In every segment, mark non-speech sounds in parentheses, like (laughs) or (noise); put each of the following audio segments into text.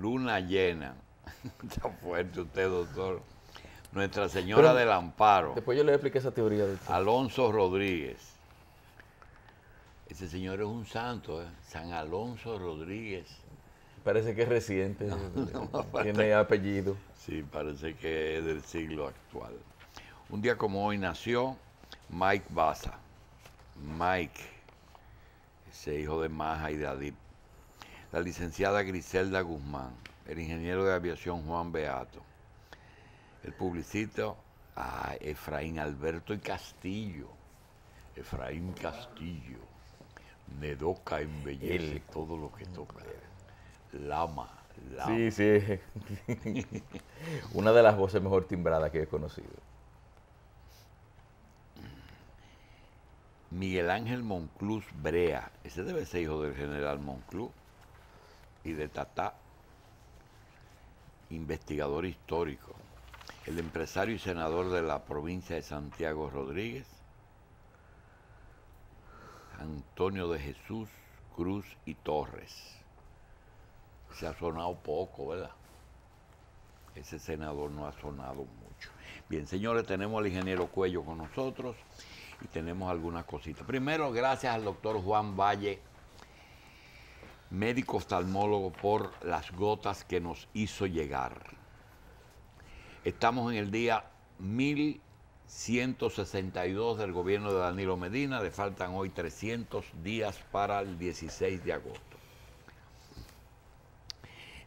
luna llena. (laughs) Está fuerte usted, doctor. Nuestra Señora del Amparo. Después yo le expliqué esa teoría. Alonso Rodríguez. Ese señor es un santo, ¿eh? San Alonso Rodríguez. Parece que es reciente. (laughs) Eh, tiene apellido. Sí, parece que es del siglo actual. Un día como hoy nació Mike Baza. Mike, ese hijo de Maja y de Adip la licenciada Griselda Guzmán, el ingeniero de aviación Juan Beato, el publicista Efraín Alberto y Castillo, Efraín Castillo, Nedoca embellece todo lo que toca, Lama. Lama. Sí, sí. (laughs) Una de las voces mejor timbradas que he conocido. Miguel Ángel Moncluz Brea. Ese debe ser hijo del general Monclús y de Tata investigador histórico, el empresario y senador de la provincia de Santiago Rodríguez, Antonio de Jesús, Cruz y Torres. Se ha sonado poco, ¿verdad? Ese senador no ha sonado mucho. Bien, señores, tenemos al ingeniero Cuello con nosotros y tenemos algunas cositas. Primero, gracias al doctor Juan Valle médico oftalmólogo, por las gotas que nos hizo llegar. Estamos en el día 1162 del gobierno de Danilo Medina, le faltan hoy 300 días para el 16 de agosto.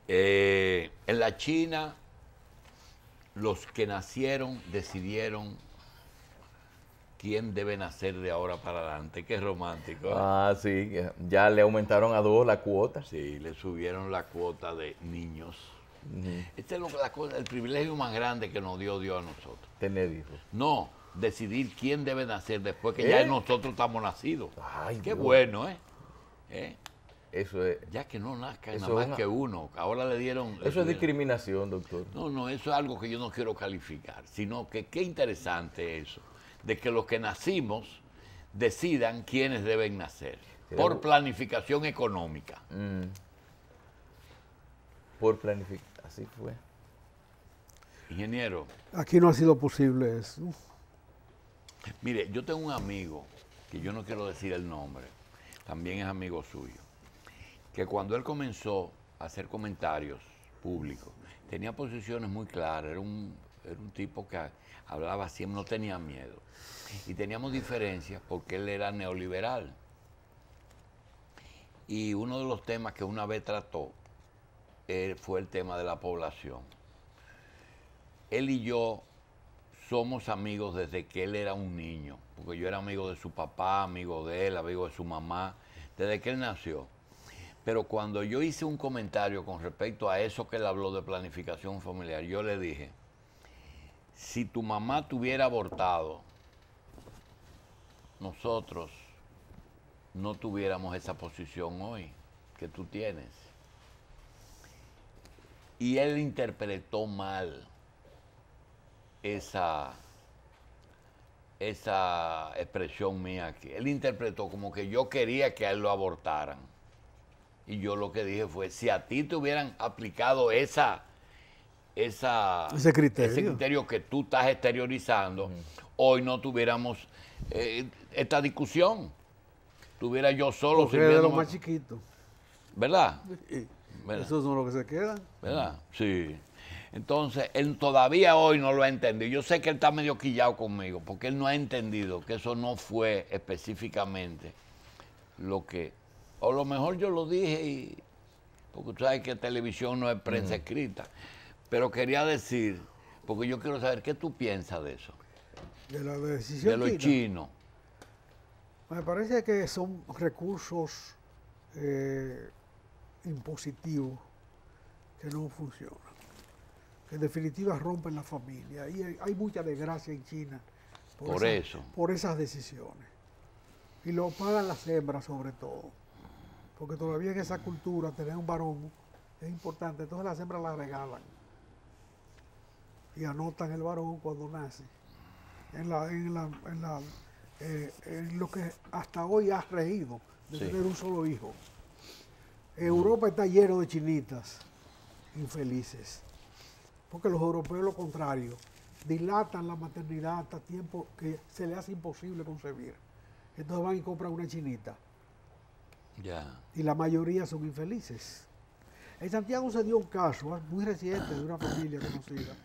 Eh, en la China, los que nacieron decidieron quién debe nacer de ahora para adelante. Qué romántico. Ah, sí, ya le aumentaron a dos la cuota. Sí, le subieron la cuota de niños. Este es lo, la el privilegio más grande que nos dio Dios a nosotros. Tener hijos. No, decidir quién debe nacer después que ya ¿Eh? nosotros estamos nacidos. Ay, Qué bueno, ¿eh? ¿eh? Eso es. Ya que no nazca nada más que uno. Ahora le dieron. Eso es discriminación, doctor. No, no, eso es algo que yo no quiero calificar, sino que qué interesante eso de que los que nacimos decidan quiénes deben nacer, por planificación económica. Mm. Por planificación, así fue. Ingeniero. Aquí no ha sido posible eso. Mire, yo tengo un amigo, que yo no quiero decir el nombre, también es amigo suyo, que cuando él comenzó a hacer comentarios públicos, tenía posiciones muy claras, era un, era un tipo que hablaba siempre, no tenía miedo. Y teníamos diferencias porque él era neoliberal. Y uno de los temas que una vez trató eh, fue el tema de la población. Él y yo somos amigos desde que él era un niño, porque yo era amigo de su papá, amigo de él, amigo de su mamá, desde que él nació. Pero cuando yo hice un comentario con respecto a eso que él habló de planificación familiar, yo le dije, si tu mamá te hubiera abortado, nosotros no tuviéramos esa posición hoy que tú tienes. Y él interpretó mal esa, esa expresión mía. aquí. él interpretó como que yo quería que a él lo abortaran. Y yo lo que dije fue, si a ti te hubieran aplicado esa ese, criterio. que tú estás exteriorizando, hoy no tuviéramos eh, esta discusión. Tuviera yo solo Porque los más chiquito ¿Verdad? eso es Esos que se queda ¿Verdad? Sí. Entonces, él todavía hoy no lo ha entendido. Yo sé que él está medio quillado conmigo, porque él no ha entendido que eso no fue específicamente lo que. O lo mejor yo lo dije y. Porque tú sabes que televisión no es prensa escrita. Pero quería decir, porque yo quiero saber qué tú piensas de eso. De la decisión. De Me parece que son recursos eh, impositivos que no funcionan, que en definitiva rompen la familia. Y hay, mucha desgracia en China por, eso. Por esas decisiones. Y lo pagan las hembras sobre todo. Porque todavía en esa cultura tener un varón es importante. Entonces las hembras la regalan y anotan el varón cuando nace. Eh, en, lo que hasta hoy has reído de tener un solo hijo. Mm. Europa está lleno de chinitas infelices, porque los europeos lo contrario, dilatan la maternidad hasta tiempo que se le hace imposible concebir. Entonces van y compran una chinita. Y la mayoría son infelices. En Santiago se dio un caso ah, muy reciente de una familia conocida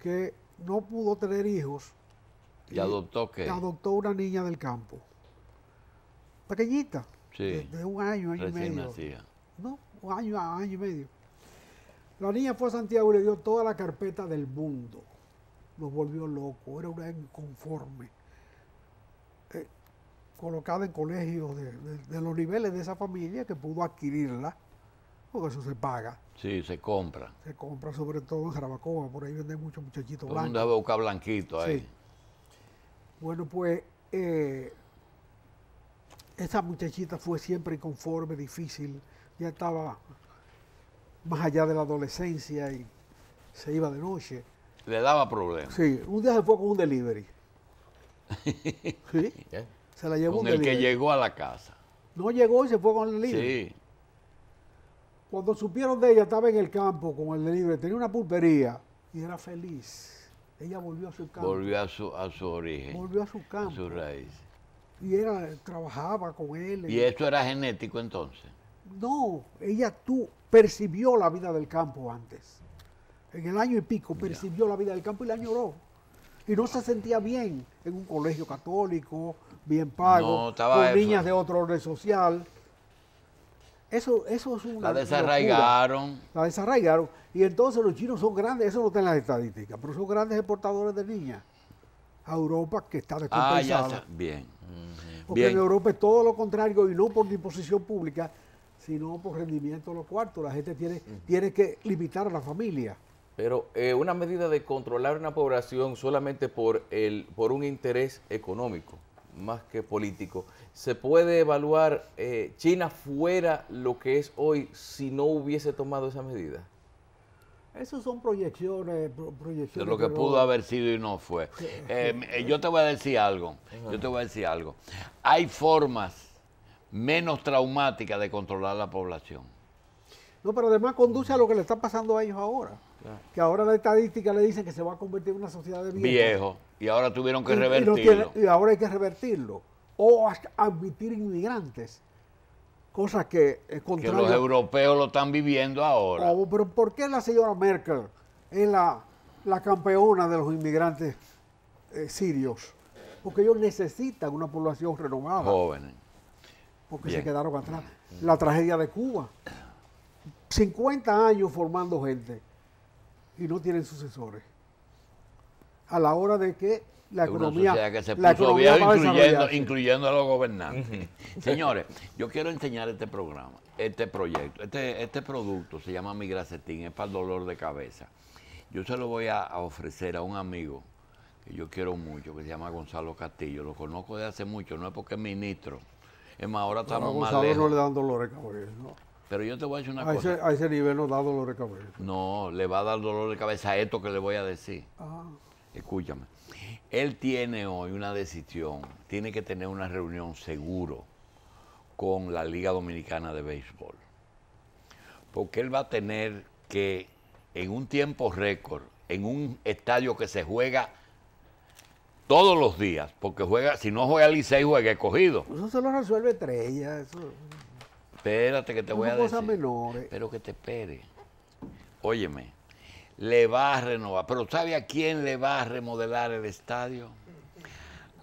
que no pudo tener hijos. ¿Y, adoptó qué? Adoptó una niña del campo. Pequeñita. Sí. De, un año, año y medio. No, un año, año y medio. La niña fue a Santiago y le dio toda la carpeta del mundo. Lo volvió loco, era una inconforme. Eh, colocada en colegios de los niveles de esa familia que pudo adquirirla porque eso se paga. Sí, se compra. Se compra sobre todo en Jarabacoa, por ahí venden muchos muchachitos blancos. Un el buscar blanquito ahí. Bueno, pues eh, esa muchachita fue siempre inconforme, difícil, ya estaba más allá de la adolescencia y se iba de noche. Le daba problemas. Sí, un día se fue con un delivery. (laughs) ¿Sí? ¿Eh? Se la llevó con el que llegó a la casa. No llegó y se fue con el delivery. Sí. Cuando supieron de ella, estaba en el campo con el delivery, tenía una pulpería y era feliz. Ella volvió a su campo. Volvió a su, a su origen. Volvió a su campo. su raíz. Y era, trabajaba con él. ¿Y esto era genético entonces? No, ella tú percibió la vida del campo antes. En el año y pico percibió la vida del campo y la añoró. Y no se sentía bien en un colegio católico, bien pago, con niñas de otro orden social. Eso, eso es una. La desarraigaron. La desarraigaron. Y entonces los chinos son grandes, eso no está en las estadísticas, pero son grandes exportadores de niñas a Europa que está descompensada. Ah, ya está. Bien. Porque en Europa es todo lo contrario y no por disposición pública, sino por rendimiento de los cuartos. La gente tiene, tiene que limitar a la familia. Pero eh, una medida de controlar una población solamente por, el, por un interés económico más que político. ¿Se puede evaluar eh, China fuera lo que es hoy si no hubiese tomado esa medida? Esas son proyecciones, De lo que pudo haber sido y no fue. Eh, eh, yo te voy a decir algo. Yo te voy a decir algo. Hay formas menos traumáticas de controlar la población. No, pero además conduce a lo que le está pasando a ellos ahora. Que ahora la estadística le dice que se va a convertir en una sociedad de viejos. Viejo. Y ahora tuvieron que revertirlo. Y, ahora hay que revertirlo. O admitir inmigrantes. Cosa que es Que los europeos lo están viviendo ahora. Oh, pero ¿por qué la señora Merkel es la, campeona de los inmigrantes eh, sirios? Porque ellos necesitan una población renovada. Jóvenes. Porque se quedaron atrás. La tragedia de Cuba. 50 años formando gente y no tienen sucesores a la hora de que la economía, la economía incluyendo, a incluyendo a los gobernantes. (laughs) Señores, yo quiero enseñar este programa, este proyecto, este, este producto se llama Migracetín, es para el dolor de cabeza. Yo se lo voy a, ofrecer a un amigo que yo quiero mucho, que se llama Gonzalo Castillo, lo conozco de hace mucho, no es porque es ministro, es más, ahora estamos Gonzalo no le dan dolor de cabeza, ¿no? Pero yo te voy a decir una cosa. a ese nivel no da dolor de cabeza. No, le va a dar dolor de cabeza a esto que le voy a decir. Ajá. Ah. Escúchame. Él tiene hoy una decisión, tiene que tener una reunión seguro con la Liga Dominicana de Béisbol. Porque él va a tener que, en un tiempo récord, en un estadio que se juega todos los días, porque juega, si no juega Licey, juega escogido. Eso se lo resuelve estrella, Eso... Espérate que te voy a decir. Menores. Pero que te espere. Óyeme, le va a renovar. Pero ¿sabe a quién le va a remodelar el estadio?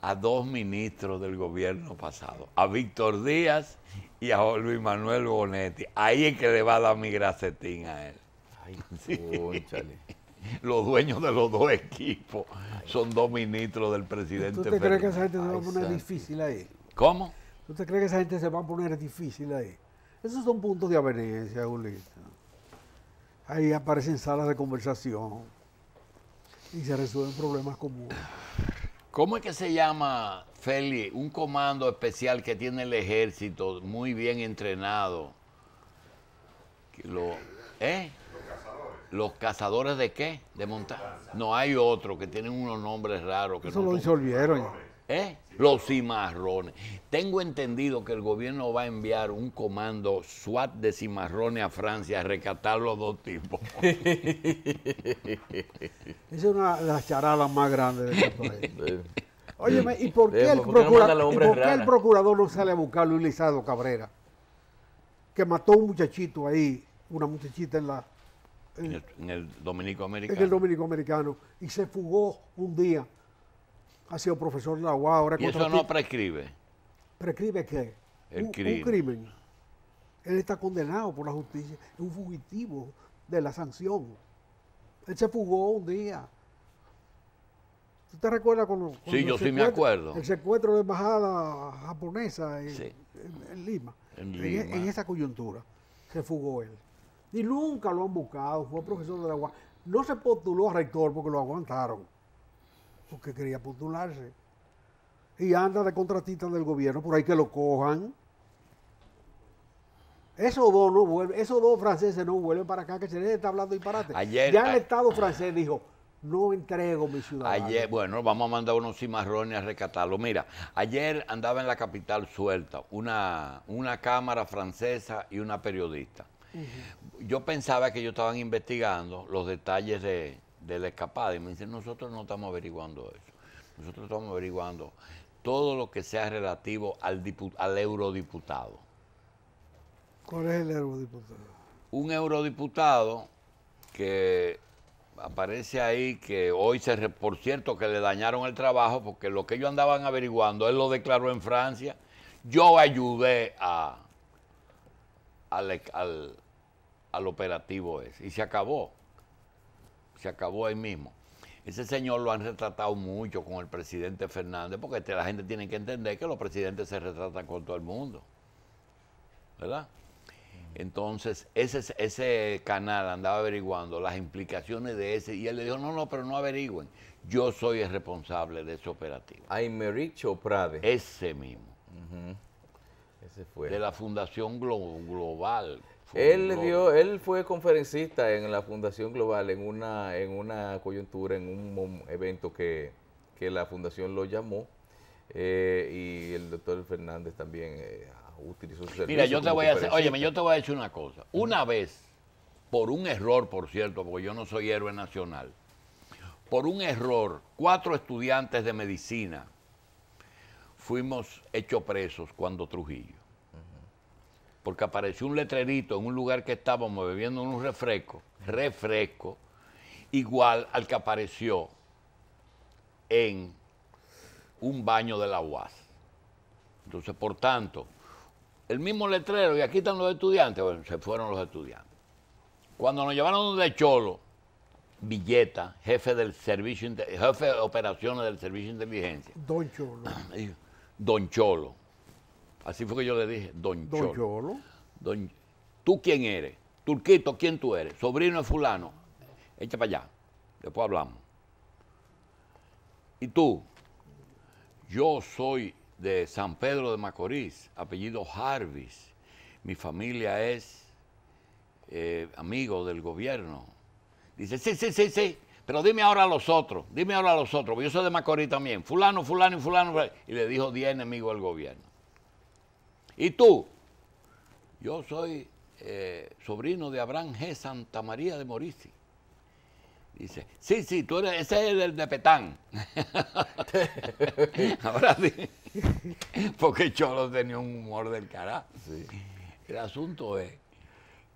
A dos ministros del gobierno pasado, a Víctor Díaz y a Luis Manuel Bonetti. Ahí es que le va a dar mi gracetín a él. Ay, (laughs) Los dueños de los dos equipos son dos ministros del presidente. ¿Tú te crees que esa gente se va a poner difícil ahí? ¿Cómo? ¿Tú te crees que esa gente se va a poner difícil ahí? Esos son puntos de avenencia, Julito. Ahí aparecen salas de conversación y se resuelven problemas comunes. ¿Cómo es que se llama, Feli, un comando especial que tiene el ejército muy bien entrenado? Lo, ¿eh? ¿Los cazadores de qué? ¿De montaña? No, hay otro que tienen unos nombres raros. Que Eso lo disolvieron. ¿Eh? Los cimarrones. Tengo entendido que el gobierno va a enviar un comando SWAT de cimarrones a Francia a rescatar los dos tipos. (laughs) esa es una de las charadas más grandes de este (laughs) país. Óyeme, ¿y por qué, el, procurador, no sale a buscar a Luis Lizardo Cabrera? Que mató a un muchachito ahí, una muchachita en la. En, el, dominico americano. En el dominico americano. Y se fugó un día ha sido profesor de la UA, ahora ¿Y eso no prescribe? ¿Prescribe qué? El un, crimen. Él está condenado por la justicia, es un fugitivo de la sanción. Él se fugó un día. ¿Tú te recuerdas cuando, Sí, yo sí me acuerdo. El secuestro de embajada japonesa en, Lima. En, e-, esa coyuntura se fugó él. Y nunca lo han buscado, fue profesor de la UA. No se postuló a rector porque lo aguantaron porque quería postularse. Y anda de contratista del gobierno, por ahí que lo cojan. Esos dos no esos dos franceses no vuelven para acá, que se les está hablando disparate. Ayer, ya el Estado francés dijo, no entrego mi ciudad. Ayer, bueno, vamos a mandar unos cimarrones a rescatarlo. Mira, ayer andaba en la capital suelta una, una cámara francesa y una periodista. Yo pensaba que ellos estaban investigando los detalles de, de la escapada. Y me dice, nosotros no estamos averiguando eso. Nosotros estamos averiguando todo lo que sea relativo al, al eurodiputado. ¿Cuál es el eurodiputado? Un eurodiputado que aparece ahí que hoy se, por cierto, que le dañaron el trabajo porque lo que ellos andaban averiguando, él lo declaró en Francia. Yo ayudé a, al operativo ese y se acabó se acabó ahí mismo. Ese señor lo han retratado mucho con el presidente Fernández, porque la gente tiene que entender que los presidentes se retratan con todo el mundo. ¿Verdad? Entonces, ese, ese canal andaba averiguando las implicaciones de ese, y él le dijo, no, no, pero no averigüen. Yo soy el responsable de ese operativo. Aymericho Prade. Ese mismo. Ese fue. De la Fundación Global, él él fue conferencista en la Fundación Global en una, en una coyuntura, en un evento que, la Fundación lo llamó. Eh, y el doctor Fernández también eh, utilizó su Mira, yo te voy a yo te voy a decir una cosa. Una vez, por un error, por cierto, porque yo no soy héroe nacional, por un error, cuatro estudiantes de medicina fuimos hechos presos cuando Trujillo porque apareció un letrerito en un lugar que estábamos bebiendo un refresco, refresco, igual al que apareció en un baño de la UAS. Entonces, por tanto, el mismo letrero, y aquí están los estudiantes, bueno, se fueron los estudiantes. Cuando nos llevaron de Cholo, Villeta, jefe del servicio, jefe de operaciones del servicio de inteligencia. Don Cholo. Don Cholo Así fue que yo le dije, Don, Cholo. ¿Tú quién eres? Turquito, ¿quién tú eres? Sobrino de fulano. Echa para allá. Después hablamos. ¿Y tú? Yo soy de San Pedro de Macorís, apellido Jarvis. Mi familia es eh, amigo del gobierno. Dice, sí, sí, sí, sí, pero dime ahora a los otros, dime ahora a los otros, yo soy de Macorís también, fulano, fulano y fulano, Y le dijo día enemigos del gobierno. ¿Y tú? Yo soy eh, sobrino de Abraham G. Santa María de Morici. Dice, sí, sí, tú eres, ese es el de Petán. (laughs) Ahora sí, porque Cholo tenía un humor del carajo. El asunto es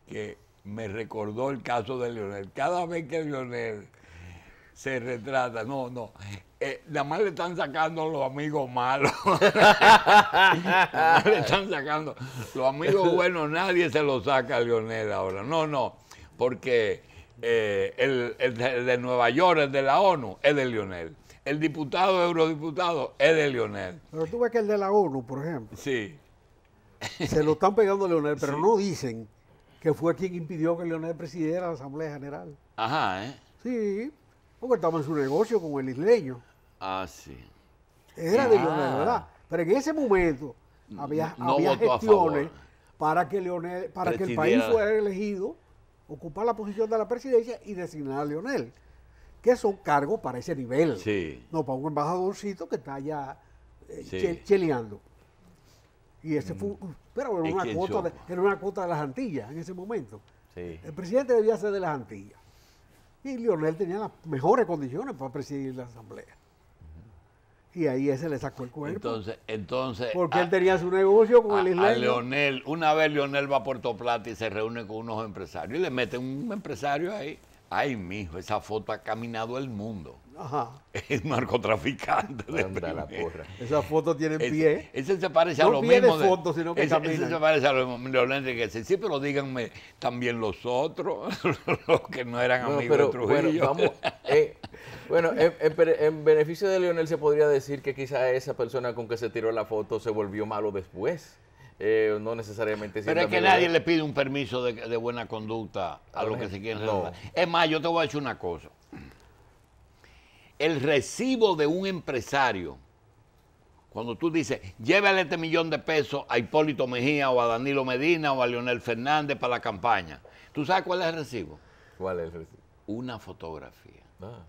que me recordó el caso de Leonel. Cada vez que Leonel se retrata. No, no. Eh, nada más le están sacando los amigos malos. (laughs) le están sacando. Los amigos buenos, nadie se los saca a Lionel ahora. No, no. Porque eh, el, de Nueva York, el de la ONU, es de Lionel. El diputado, eurodiputado, es de Lionel. Pero tú ves que el de la ONU, por ejemplo. Sí. Se lo están pegando a Leonel, pero no dicen que fue quien impidió que Lionel presidiera la Asamblea General. Ajá, ¿eh? Sí, porque estaba en su negocio con el isleño. Ah, sí. Era de Leonel, ah. ¿verdad? Pero en ese momento había, había gestiones para que, Leonel, para que el país fuera elegido, ocupar la posición de la presidencia y designar a Leonel, que son cargos para ese nivel. No para un embajadorcito que está allá eh, cheleando. Y ese fue, mm. pero era una, cuota de, de las Antillas en ese momento. El presidente debía ser de las Antillas. Y Lionel tenía las mejores condiciones para presidir la asamblea. Y ahí ese le sacó el cuerpo. Entonces, entonces. Porque él tenía su negocio con el Islam. A Leonel, una vez Leonel va a Puerto Plata y se reúne con unos empresarios y le mete un empresario ahí. Ay, mijo, esa foto ha caminado el mundo. (laughs) Es narcotraficante. Esa foto tiene pie. Ese se parece a lo mismo. de que ese, se parece a lo mismo que sí, pero díganme también los otros, (laughs) los que no eran amigos de Bueno, (laughs) eh, en, beneficio de Leonel se podría decir que quizá esa persona con que se tiró la foto se volvió malo después. Eh, no necesariamente. Pero es que nadie le pide un permiso de, buena conducta a, los que se quieren Es más, yo te voy a decir una cosa el recibo de un empresario, cuando tú dices, llévale este millón de pesos a Hipólito Mejía o a Danilo Medina o a Leonel Fernández para la campaña, ¿tú sabes cuál es el recibo? ¿Cuál es el recibo? Una fotografía. Ah.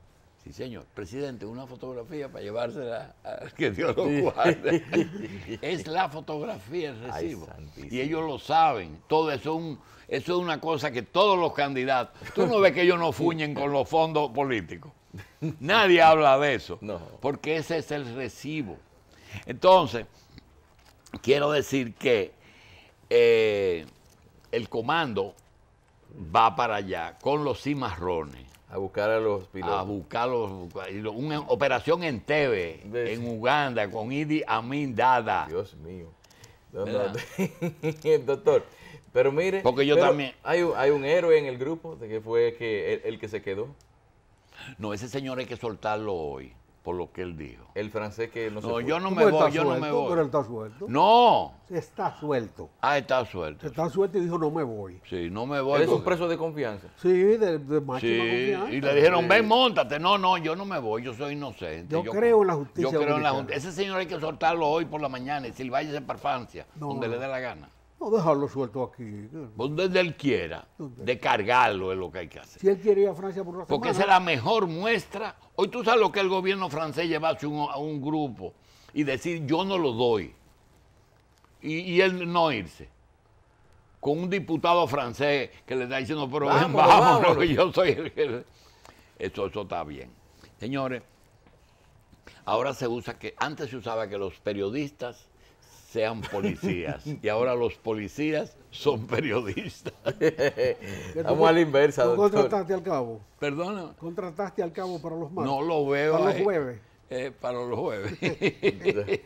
Sí, señor. Presidente, una fotografía para llevársela a que Dios lo guarde. (laughs) es la fotografía el recibo. y ellos lo saben. Todo es, un, eso es una cosa que todos los candidatos. Tú no ves que ellos no fuñen con los fondos políticos. (laughs) Nadie habla de eso, porque ese es el recibo. Entonces, quiero decir que eh, el comando va para allá con los cimarrones. A buscar a los pilotos. A buscarlos. Una operación en TV, en Uganda, con Idi Amin Dada. Dios mío. (laughs) doctor, pero mire. Porque yo también. Hay un, héroe en el grupo de que fue que, el que se quedó. No, ese señor hay que soltarlo hoy, por lo que él dijo. El francés que no, no yo no me voy, yo no me voy. Pero él está suelto. No. Está suelto. Ah, está suelto. Está suelto y dijo, no me voy. Sí, no me voy. es un preso de confianza. Sí, de, de sí. Y le dijeron, ven, montate. No, no, yo no me voy, yo soy inocente. Yo, creo en la justicia. Yo creo en la justicia. Ese señor hay que soltarlo hoy por la mañana y si vaya para Francia, donde le dé la gana. No, dejarlo suelto aquí. Pues donde él quiera, de cargarlo es lo que hay que hacer. Si él quiere ir a Francia por una Porque es la mejor muestra. Hoy tú sabes lo que el gobierno francés llevase a un grupo y decir yo no lo doy. Y, él no irse. Con un diputado francés que le está diciendo, pero vámonos, (laughs) yo soy el que... Eso, eso está bien. Señores, ahora se usa que, antes se usaba que los periodistas sean policías. (laughs) y ahora los policías son periodistas. Vamos (laughs) a la inversa, contrataste al cabo? ¿Perdona? ¿Contrataste al cabo para los martes? No lo veo. ¿Para los jueves? Eh, para los jueves. (laughs)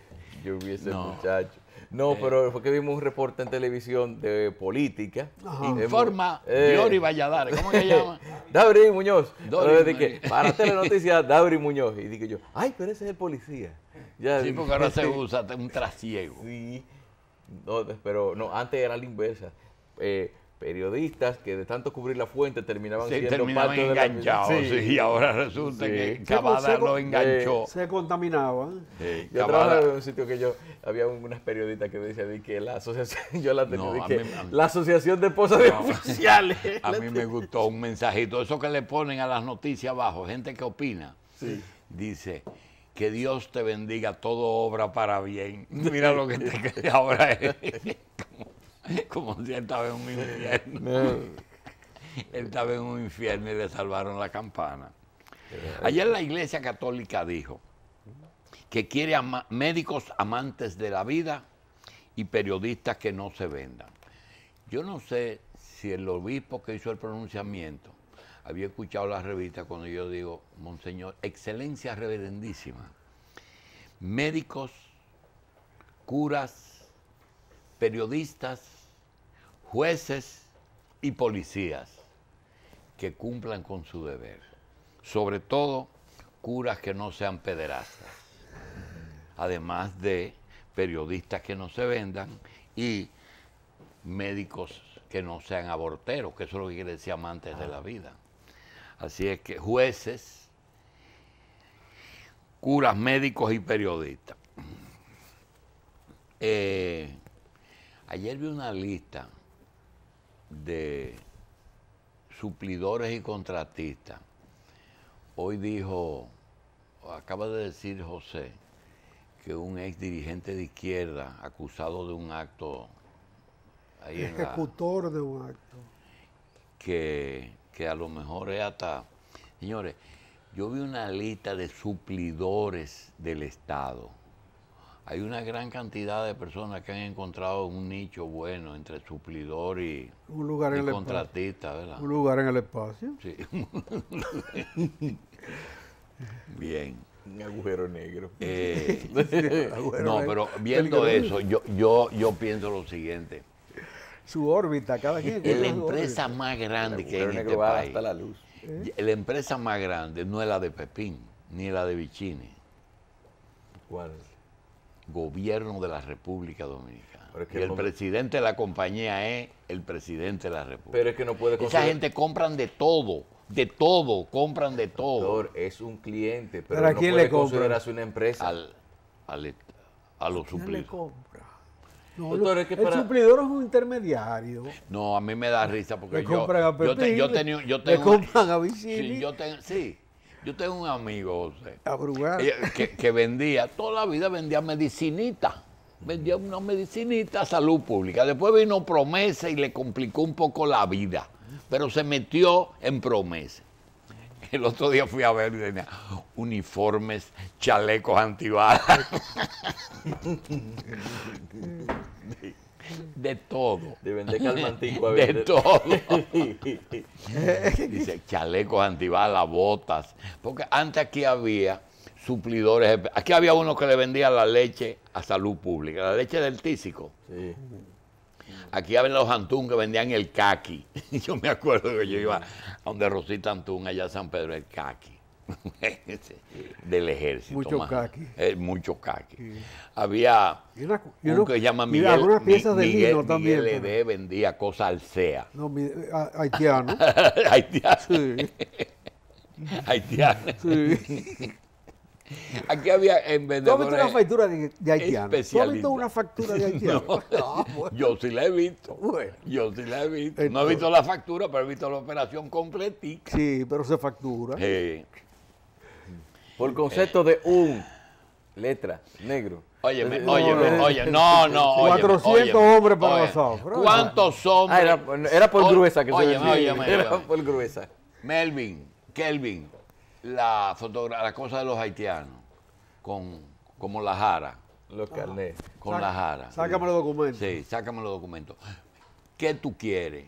Yo hubiese no. muchacho. No, eh. pero fue que vimos un reporte en televisión de política. Ajá. Informa eh, Valladares, ¿cómo se llama? Dabri Muñoz. Dori, dije, para Telenoticias, Dabri Muñoz. Y dije yo, ay, pero ese es el policía. Ya, sí, porque ahora se usa un trasiego. Sí, pero no, antes era la inversa. Eh, periodistas que de tanto cubrir la fuente terminaban siendo terminaban enganchados y ahora resulta que Cabada lo enganchó se contaminaba en sitio que yo había unas periodistas que decían que la asociación (laughs) yo la tenía la asociación de esposas oficiales a mí me gustó un mensajito eso que le ponen a las noticias abajo gente que opina dice que Dios te bendiga, todo obra para bien. (laughs) Mira lo que te (laughs) ahora es. (laughs) Como, si él estaba en un infierno. Él estaba en un infierno y le salvaron la campana. Ayer la Iglesia Católica dijo que quiere médicos amantes de la vida y periodistas que no se vendan. Yo no sé si el obispo que hizo el pronunciamiento había escuchado la revista cuando yo digo, Monseñor, excelencia reverendísima, médicos, curas, periodistas, jueces y policías que cumplan con su deber. Sobre todo, curas que no sean pederastas. Además de periodistas que no se vendan y médicos que no sean aborteros, que eso es lo que decíamos antes de la vida. Así es que jueces, curas, médicos y periodistas. Eh, ayer vi una lista de suplidores y contratistas. Hoy dijo, acaba de decir José, que un ex dirigente de izquierda acusado de un acto. Ejecutor de un acto. Que que a lo mejor es hasta... Señores, yo vi una lista de suplidores del Estado. Hay una gran cantidad de personas que han encontrado un nicho bueno entre suplidor y, un lugar en contratista, ¿verdad? Un lugar en el espacio. Sí. (laughs) Bien. Un agujero negro. Eh, (laughs) no, pero viendo eso, yo, yo, yo pienso lo siguiente su órbita, cada quien. la empresa más grande que hay en este la ¿Eh? La empresa más grande no es la de Pepín, ni la de Vichini. ¿Cuál? Gobierno de la República Dominicana. y el presidente de la compañía es el presidente de la República. Pero es que no puede Esa gente compran de todo, de todo, compran de todo. es un cliente, pero no quién puede le considerarse una empresa. Al, a los suplidores el suplidor es un intermediario. No, a mí me da risa porque yo, yo, yo, tengo, yo tengo, un amigo, eh, que, que, vendía, toda la vida vendía medicinita. Vendía una medicinita a salud pública. Después vino promesa y le complicó un poco la vida. Pero se metió en promesa. (laughs) El otro día fui a ver y tenía uniformes, chalecos antibalas. (laughs) de, todo. De vender calmantico a De todo. (laughs) Dice, chalecos antibalas, botas. Porque antes aquí había suplidores. Aquí había uno que le vendía la leche a salud pública, la leche del tísico. Sí. Aquí habían los Antún que vendían el caqui. (laughs) Yo me acuerdo que yo iba a donde Rosita Antún, allá en San Pedro, el caqui. (laughs) del ejército. Mucho caqui. Eh, mucho caqui. Había que se llama Miguel. algunas piezas de también. vendía cosas al CEA. No, haitiano. (laughs) haitiano. Sí. haitiano. Sí. (laughs) Aquí había vendedores. ¿Tú has visto una factura de, de haitiano? ¿Tú has visto una factura de (laughs) haitiano? No, (laughs) no, Yo sí la he visto. Bueno. Yo sí la he visto. no he visto la factura, pero he visto la operación completita. Sí, pero se factura. Sí. Por concepto de un letra negro. Oye, no, oye, no, oye, no, no. 400 hombres para nosotros. ¿Cuántos ah, hombres? era, por gruesa que se decía. Oye, era por gruesa. Melvin, Kelvin, la, la cosa de los haitianos, con, como la jara. Los carnés. Con la jara. Sácame los documentos. Sí, sácame los documentos. ¿Qué tú quieres?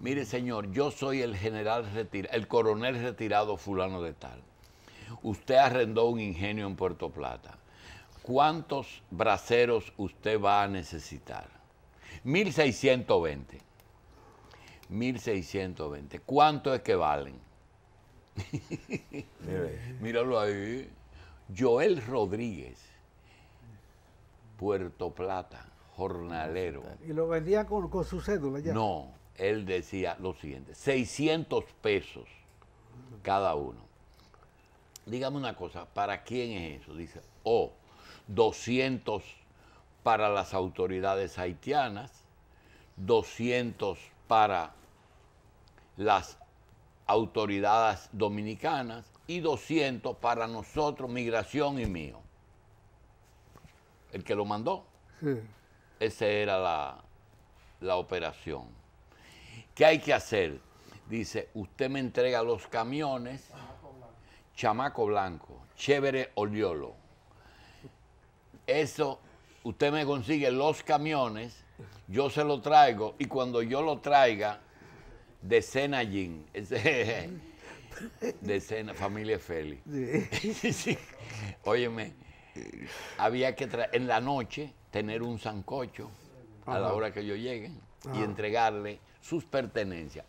Mire, señor, yo soy el general retirado, el coronel retirado fulano de tal. Usted arrendó un ingenio en Puerto Plata. ¿Cuántos braceros usted va a necesitar? 1620. 1620. ¿Cuánto es que valen? (laughs) Míralo ahí. Joel Rodríguez, Puerto Plata, jornalero. ¿Y lo vendía con, su cédula ya? No, él decía lo siguiente, 600 pesos cada uno. Dígame una cosa, ¿para quién es eso? Dice, o oh, 200 para las autoridades haitianas, 200 para las autoridades dominicanas y 200 para nosotros, migración y mío. El que lo mandó. Sí. Esa era la, operación. ¿Qué hay que hacer? Dice, usted me entrega los camiones, chamaco blanco, chévere oliolo. Eso, usted me consigue los camiones, yo se lo traigo y cuando yo lo traiga, de Senayin, de Sena, familia Félix. Sí. (laughs) sí. Óyeme, había que en la noche tener un zancocho a la hora que yo llegue y entregarle sus pertenencias.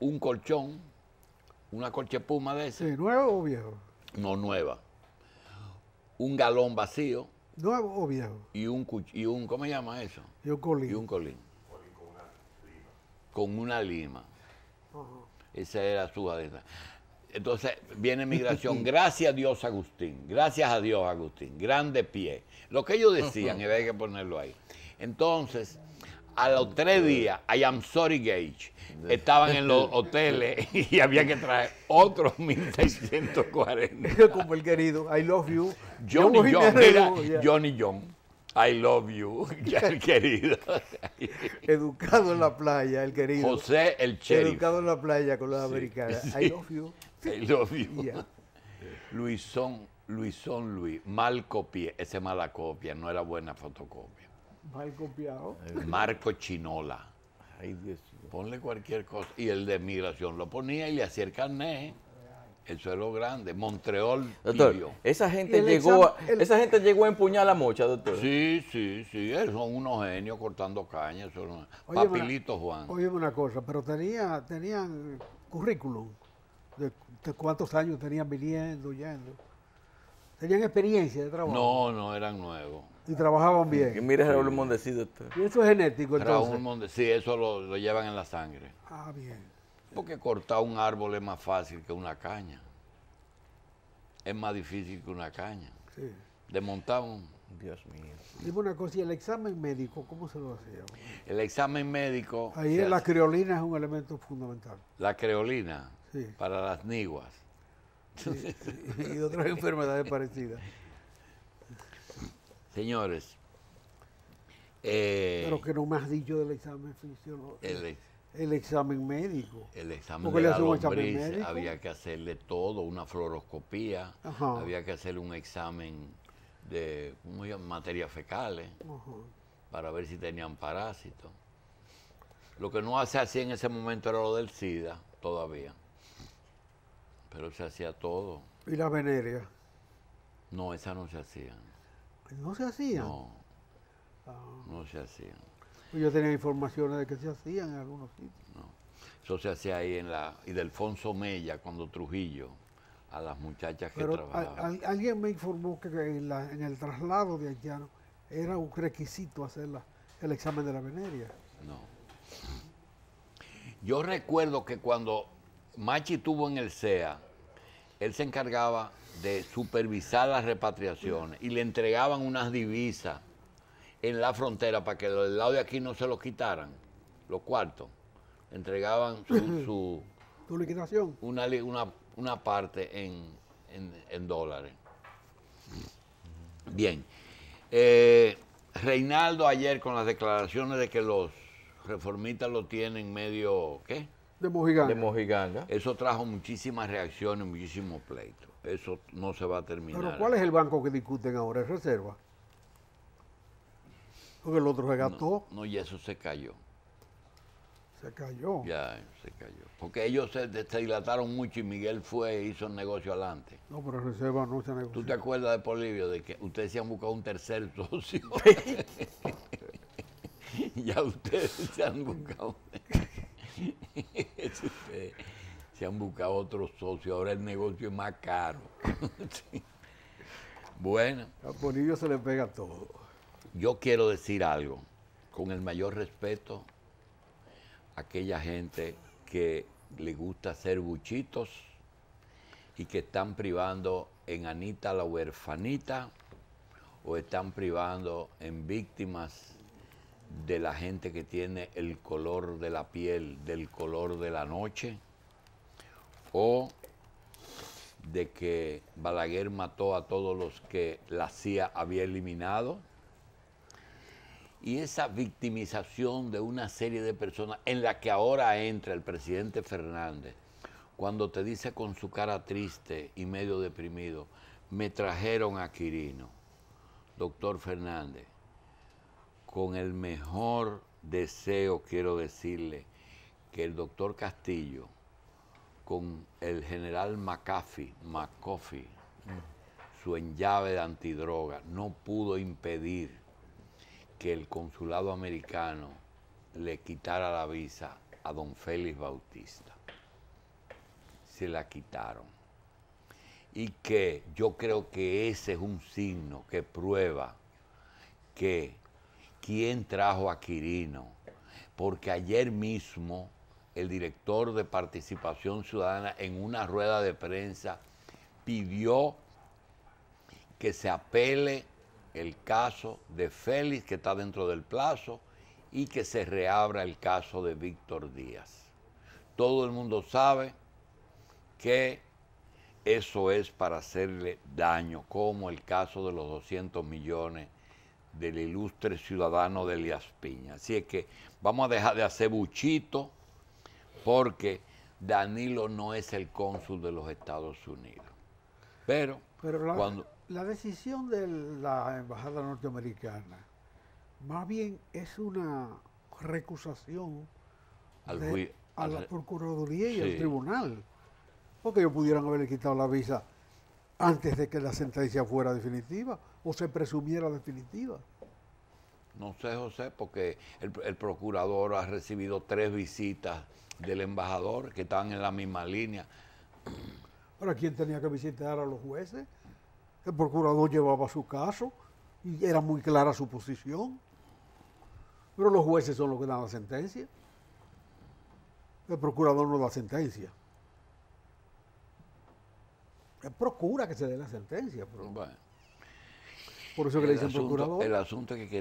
Un colchón, una colchepuma de ese. Sí, ¿Nuevo o viejo? No, nueva. Un galón vacío. ¿Nuevo o viejo? Y un, y un ¿cómo se llama eso? Y un colín. Y un colín con una lima. Esa era su adentro. Entonces viene migración, (laughs) gracias a Dios Agustín, gracias a Dios Agustín, grande pie. Lo que ellos decían, y hay que ponerlo ahí. Entonces, a los tres días, I am sorry Gage, estaban en los (laughs) hoteles y había que traer otros (laughs) 1640. Como el querido, I love you. Johnny John, Johnny John. I love you, (laughs) el querido. Educado en la playa, el querido. José el Sheriff. Educado en la playa con los americanos. I love you. I love you. Luisón, Luisón Luis, mal copié, ese mala copia, no era buena fotocopia. Mal copiado. Eh, Marco Chinola. Ay, Dios. Ponle cualquier cosa. Y el de migración lo ponía y le hacía el eso es lo grande, Montreal. Doctor, esa gente llegó a, esa gente llegó empuñar la mocha, doctor. Sí, sí, sí, son unos genios cortando cañas, son papilitos Juan. Oye, una cosa, pero tenía, tenían currículum de, cuántos años tenían viniendo, yendo. Tenían experiencia de trabajo. No, no, eran nuevos. Y trabajaban bien. Y mira Raúl Mondesi, doctor. Y eso es genético, entonces. Raúl sí, eso lo llevan en la sangre. Ah, bien. Porque cortar un árbol es más fácil que una caña. Es más difícil que una caña. Sí. Desmontar un... Dios mío. Dime una cosa, ¿y el examen médico cómo se lo hacía? El examen médico... Ahí la creolina es un elemento fundamental. La creolina, sí. para las niguas. y otras (laughs) enfermedades parecidas. Señores. Pero eh, que no me has dicho del examen fisiológico. El, el examen médico. El examen de la había que hacerle todo, una fluoroscopía, había que hacerle un examen de materias fecales para ver si tenían parásitos. Lo que no se hacía en ese momento era lo del SIDA todavía, pero se hacía todo. ¿Y la venerea No, esa no se hacía. ¿No se hacía? No, ah. no se hacía. Pues yo tenía informaciones de que se hacían en algunos sitios. No. Eso se hacía ahí en la. Y de Alfonso Mella, cuando Trujillo, a las muchachas que trabajaban. alguien me informó que en, el traslado de Haitiano era un requisito hacer el examen de la veneria. No. Yo recuerdo que cuando Machi estuvo en el CEA, él se encargaba de supervisar las repatriaciones y le entregaban unas divisas en la frontera para que del lado de aquí no se lo quitaran, los cuartos. Entregaban su. (clears throat) su, liquidación? Una, una, parte en, en, dólares. Bien. Eh, Reinaldo ayer con las declaraciones de que los reformistas lo tienen medio. ¿Qué? De Mojiganga. De Eso trajo muchísimas reacciones, muchísimos pleitos. Eso no se va a terminar. Pero ¿cuál es el banco que discuten ahora? ¿Es reserva? Porque el otro se No, y eso se cayó. Se cayó. Ya, se cayó. Porque ellos se, dilataron mucho y Miguel fue e hizo el negocio adelante. No, pero reserva no se negoció. ¿Tú te acuerdas de Polivio? De que ustedes se han buscado un tercer socio. (laughs) ya ustedes se han buscado. (laughs) se han buscado otro socio Ahora el negocio es más caro. (laughs) Bueno. A Polivio se le pega todo. Yo quiero decir algo, con el mayor respeto a aquella gente que le gusta hacer buchitos y que están privando en Anita la huerfanita o están privando en víctimas de la gente que tiene el color de la piel, del color de la noche, o de que Balaguer mató a todos los que la CIA había eliminado y esa victimización de una serie de personas en la que ahora entra el presidente Fernández, cuando te dice con su cara triste y medio deprimido, me trajeron a Quirino, doctor Fernández, con el mejor deseo quiero decirle que el doctor Castillo, con el general McAfee, mm. su enllave de antidroga, no pudo impedir que el consulado americano le quitara la visa a don Félix Bautista. Se la quitaron. Y que yo creo que ese es un signo que prueba que quien trajo a Quirino. Porque ayer mismo el director de Participación Ciudadana en una rueda de prensa pidió que se apele el caso de Félix, que está dentro del plazo, y que se reabra el caso de Víctor Díaz. Todo el mundo sabe que eso es para hacerle daño, como el caso de los 200 millones del ilustre ciudadano de Elías Piña. Así es que vamos a dejar de hacer buchito porque Danilo no es el cónsul de los Estados Unidos. Pero, cuando la decisión de la Embajada Norteamericana más bien es una recusación a la Procuraduría y al Tribunal, porque ellos pudieran haberle quitado la visa antes de que la sentencia fuera definitiva o se presumiera definitiva. No sé, José, porque el, el procurador ha recibido tres visitas del embajador que están en la misma línea. Ahora, ¿quién tenía que visitar a los jueces? El procurador llevaba su caso y era muy clara su posición. Pero los jueces son los que dan la sentencia. El procurador no da sentencia. procura que se dé la sentencia. Por eso que le dicen procurador. El asunto que